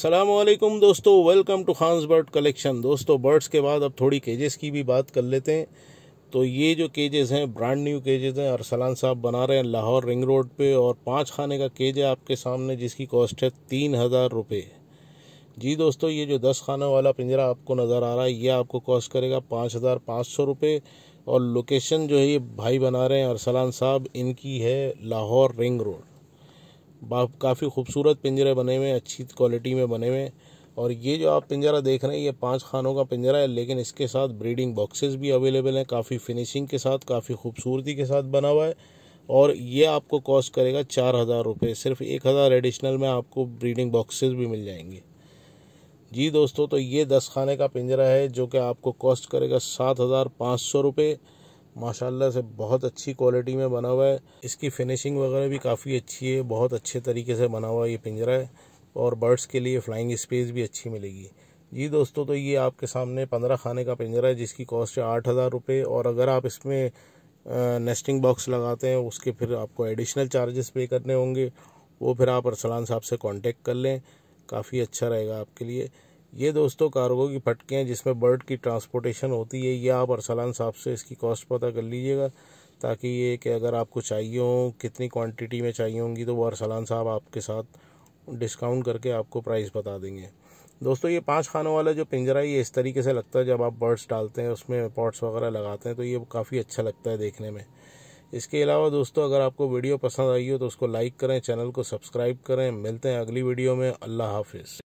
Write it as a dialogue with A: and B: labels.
A: सलामकुम दोस्तों welcome to Khan's bird collection दोस्तों बर्ड्स के बाद अब थोड़ी केजेस की भी बात कर लेते हैं तो ये जो केजेस हैं ब्रांड न्यू केजेस हैं अरसलान साहब बना रहे हैं लाहौर रिंग रोड पे और पाँच खाने का केज है आपके सामने जिसकी कॉस्ट है तीन हज़ार रुपये जी दोस्तों ये जो दस खानों वाला पिंजरा आपको नज़र आ रहा है ये आपको कॉस्ट करेगा पाँच हज़ार पाँच सौ रुपये और लोकेशन जो है ये भाई बना रहे हैं अरसलान साहब इनकी है लाहौर रिंग रोड काफ़ी खूबसूरत पिंजरे बने हुए हैं अच्छी क्वालिटी में बने हुए हैं और ये जो आप पिंजरा देख रहे हैं ये पांच खानों का पिंजरा है लेकिन इसके साथ ब्रीडिंग बॉक्सेस भी अवेलेबल हैं काफ़ी फिनिशिंग के साथ काफ़ी खूबसूरती के साथ बना हुआ है और ये आपको कॉस्ट करेगा चार हज़ार रुपये सिर्फ एक हज़ार एडिशनल में आपको ब्रीडिंग बॉक्सेस भी मिल जाएंगे जी दोस्तों तो ये दस खाने का पिंजरा है जो कि आपको कॉस्ट करेगा सात हज़ार पाँच सौ रुपये माशाल्लाह से बहुत अच्छी क्वालिटी में बना हुआ है इसकी फिनिशिंग वगैरह भी काफ़ी अच्छी है बहुत अच्छे तरीके से बना हुआ ये पिंजरा है और बर्ड्स के लिए फ्लाइंग स्पेस भी अच्छी मिलेगी जी दोस्तों तो ये आपके सामने पंद्रह खाने का पिंजरा है जिसकी कॉस्ट है आठ हज़ार रुपये और अगर आप इसमें नेस्टिंग बॉक्स लगाते हैं उसके फिर आपको एडिशनल चार्जेस पे करने होंगे वो फिर आप अरसलान साहब से कांटेक्ट कर लें काफ़ी अच्छा रहेगा आपके लिए ये दोस्तों कार्गो की फटके हैं जिसमें बर्ड की ट्रांसपोर्टेशन होती है यह आप अरसलान साहब से इसकी कॉस्ट पता कर लीजिएगा ताकि ये कि अगर आपको चाहिए हो कितनी क्वांटिटी में चाहिए होंगी तो वो अरसलान साहब आपके साथ डिस्काउंट करके आपको प्राइस बता देंगे दोस्तों ये पांच खानों वाला जो पिंजरा है ये इस तरीके से लगता है जब आप बर्ड्स डालते हैं उसमें पॉट्स वगैरह लगाते हैं तो ये काफ़ी अच्छा लगता है देखने में इसके अलावा दोस्तों अगर आपको वीडियो पसंद आई हो तो उसको लाइक करें चैनल को सब्सक्राइब करें मिलते हैं अगली वीडियो में अल्लाह हाफिज़